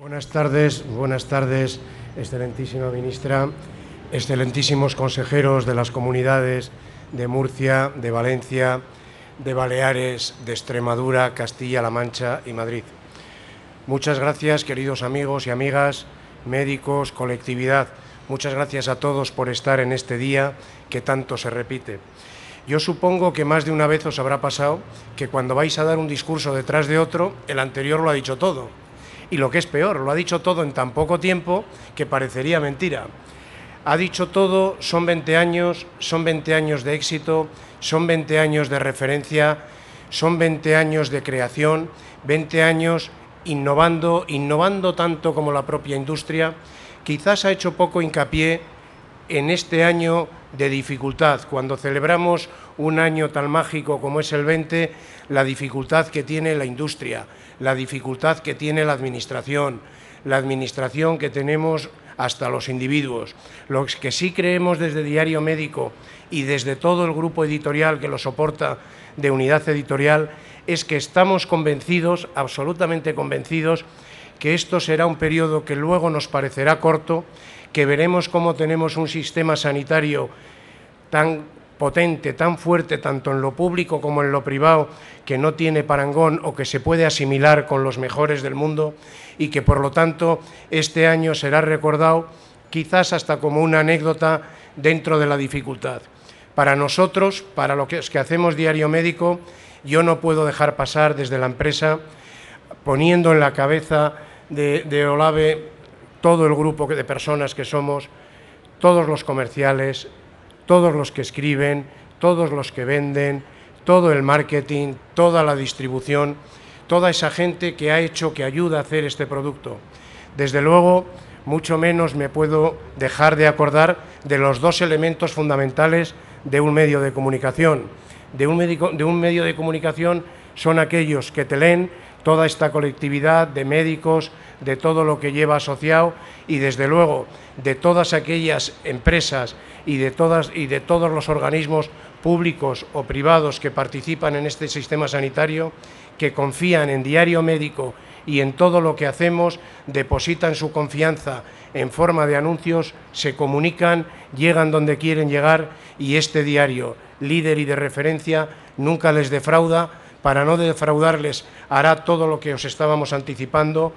Buenas tardes, buenas tardes, excelentísima ministra, excelentísimos consejeros de las comunidades de Murcia, de Valencia, de Baleares, de Extremadura, Castilla-La Mancha y Madrid. Muchas gracias, queridos amigos y amigas, médicos, colectividad. Muchas gracias a todos por estar en este día que tanto se repite. Yo supongo que más de una vez os habrá pasado que cuando vais a dar un discurso detrás de otro, el anterior lo ha dicho todo y lo que es peor, lo ha dicho todo en tan poco tiempo que parecería mentira. Ha dicho todo, son 20 años, son 20 años de éxito, son 20 años de referencia, son 20 años de creación, 20 años innovando, innovando tanto como la propia industria. Quizás ha hecho poco hincapié en este año de dificultad, cuando celebramos un año tan mágico como es el 20, la dificultad que tiene la industria, la dificultad que tiene la administración, la administración que tenemos hasta los individuos. Los que sí creemos desde Diario Médico y desde todo el grupo editorial que lo soporta de unidad editorial es que estamos convencidos, absolutamente convencidos, que esto será un periodo que luego nos parecerá corto, que veremos cómo tenemos un sistema sanitario tan potente, tan fuerte, tanto en lo público como en lo privado, que no tiene parangón o que se puede asimilar con los mejores del mundo y que por lo tanto este año será recordado quizás hasta como una anécdota dentro de la dificultad. Para nosotros, para los que hacemos Diario Médico, yo no puedo dejar pasar desde la empresa poniendo en la cabeza de, Olave, todo el grupo de personas que somos, todos los comerciales, todos los que escriben, todos los que venden, todo el marketing, toda la distribución, toda esa gente que ha hecho, que ayuda a hacer este producto. Desde luego, mucho menos me puedo dejar de acordar de los dos elementos fundamentales de un medio de comunicación. De un, de un medio de comunicación son aquellos que te leen, toda esta colectividad de médicos, de todo lo que lleva asociado y desde luego de todas aquellas empresas y de, y de todos los organismos públicos o privados que participan en este sistema sanitario, que confían en Diario Médico y en todo lo que hacemos, depositan su confianza en forma de anuncios, se comunican, llegan donde quieren llegar y este diario, líder y de referencia, nunca les defrauda para no defraudarles, hará todo lo que os estábamos anticipando.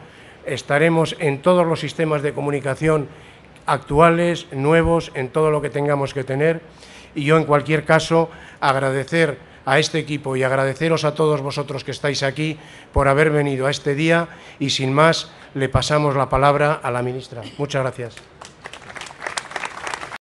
Estaremos en todos los sistemas de comunicación actuales, nuevos, en todo lo que tengamos que tener. Y yo, en cualquier caso, agradecer a este equipo y agradeceros a todos vosotros que estáis aquí por haber venido a este día y sin más le pasamos la palabra a la ministra. Muchas gracias.